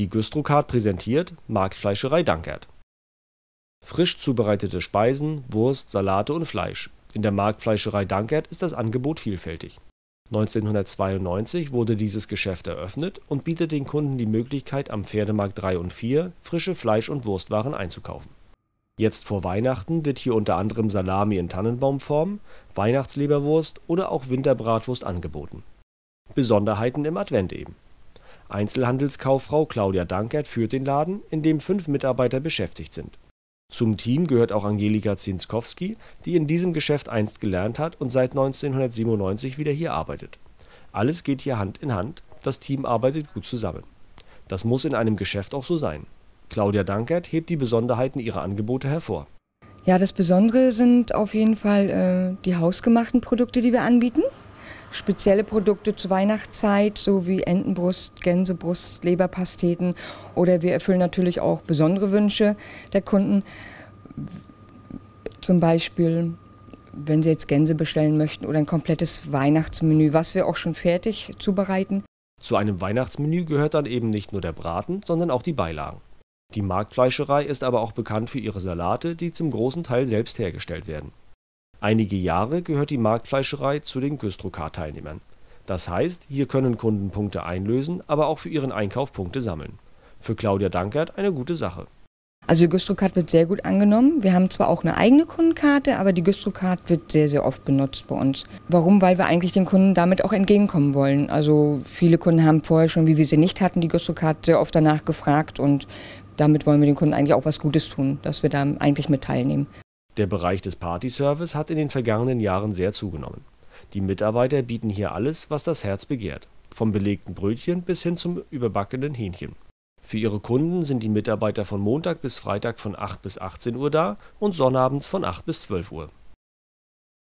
Die güstrow präsentiert Marktfleischerei Dankert. Frisch zubereitete Speisen, Wurst, Salate und Fleisch. In der Marktfleischerei Dankert ist das Angebot vielfältig. 1992 wurde dieses Geschäft eröffnet und bietet den Kunden die Möglichkeit, am Pferdemarkt 3 und 4 frische Fleisch- und Wurstwaren einzukaufen. Jetzt vor Weihnachten wird hier unter anderem Salami in Tannenbaumform, Weihnachtsleberwurst oder auch Winterbratwurst angeboten. Besonderheiten im Advent eben. Einzelhandelskauffrau Claudia Dankert führt den Laden, in dem fünf Mitarbeiter beschäftigt sind. Zum Team gehört auch Angelika Zinskowski, die in diesem Geschäft einst gelernt hat und seit 1997 wieder hier arbeitet. Alles geht hier Hand in Hand, das Team arbeitet gut zusammen. Das muss in einem Geschäft auch so sein. Claudia Dankert hebt die Besonderheiten ihrer Angebote hervor. Ja, das Besondere sind auf jeden Fall äh, die hausgemachten Produkte, die wir anbieten spezielle Produkte zur Weihnachtszeit, so wie Entenbrust, Gänsebrust, Leberpasteten oder wir erfüllen natürlich auch besondere Wünsche der Kunden. Zum Beispiel, wenn sie jetzt Gänse bestellen möchten oder ein komplettes Weihnachtsmenü, was wir auch schon fertig zubereiten. Zu einem Weihnachtsmenü gehört dann eben nicht nur der Braten, sondern auch die Beilagen. Die Marktfleischerei ist aber auch bekannt für ihre Salate, die zum großen Teil selbst hergestellt werden. Einige Jahre gehört die Marktfleischerei zu den güstrow teilnehmern Das heißt, hier können Kunden Punkte einlösen, aber auch für ihren Einkauf Punkte sammeln. Für Claudia Dankert eine gute Sache. Also die güstrow wird sehr gut angenommen. Wir haben zwar auch eine eigene Kundenkarte, aber die güstrow wird sehr, sehr oft benutzt bei uns. Warum? Weil wir eigentlich den Kunden damit auch entgegenkommen wollen. Also viele Kunden haben vorher schon, wie wir sie nicht hatten, die güstrow sehr oft danach gefragt und damit wollen wir den Kunden eigentlich auch was Gutes tun, dass wir da eigentlich mit teilnehmen. Der Bereich des Partyservice hat in den vergangenen Jahren sehr zugenommen. Die Mitarbeiter bieten hier alles, was das Herz begehrt, vom belegten Brötchen bis hin zum überbackenen Hähnchen. Für ihre Kunden sind die Mitarbeiter von Montag bis Freitag von 8 bis 18 Uhr da und sonnabends von 8 bis 12 Uhr